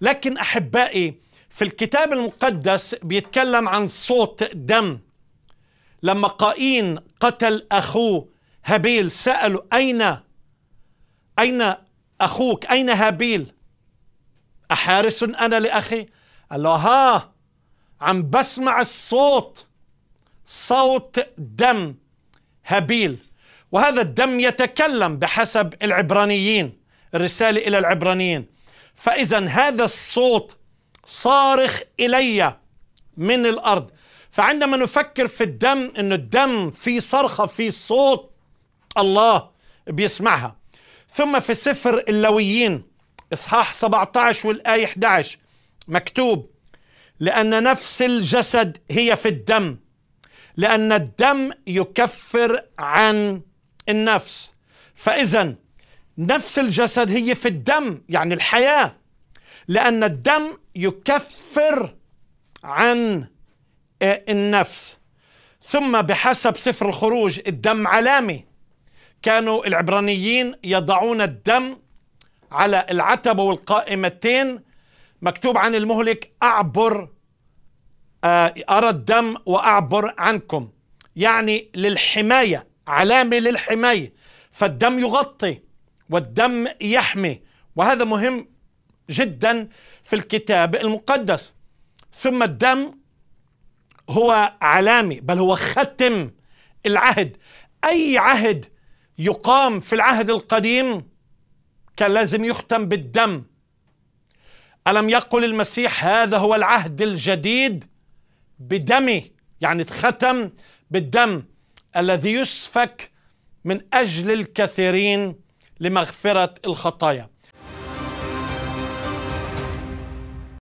لكن أحبائي في الكتاب المقدس بيتكلم عن صوت دم لما قايين قتل أخوه هابيل سألوا أين أين أخوك أين هابيل أحارس أنا لأخي قال له ها آه، عم بسمع الصوت صوت دم هابيل وهذا الدم يتكلم بحسب العبرانيين الرسالة إلى العبرانيين فإذا هذا الصوت صارخ إلي من الأرض فعندما نفكر في الدم أن الدم في صرخة في صوت الله بيسمعها ثم في سفر اللويين إصحاح 17 والآية 11 مكتوب لأن نفس الجسد هي في الدم لأن الدم يكفر عن النفس فإذا نفس الجسد هي في الدم يعني الحياة لأن الدم يكفر عن آه، النفس ثم بحسب سفر الخروج الدم علامة كانوا العبرانيين يضعون الدم على العتبة والقائمتين مكتوب عن المهلك أعبر آه، أرى الدم وأعبر عنكم يعني للحماية علامة للحماية فالدم يغطي والدم يحمي وهذا مهم جدا في الكتاب المقدس ثم الدم هو علامي بل هو ختم العهد اي عهد يقام في العهد القديم كان لازم يختم بالدم الم يقل المسيح هذا هو العهد الجديد بدمي يعني اتختم بالدم الذي يسفك من اجل الكثيرين لمغفرة الخطايا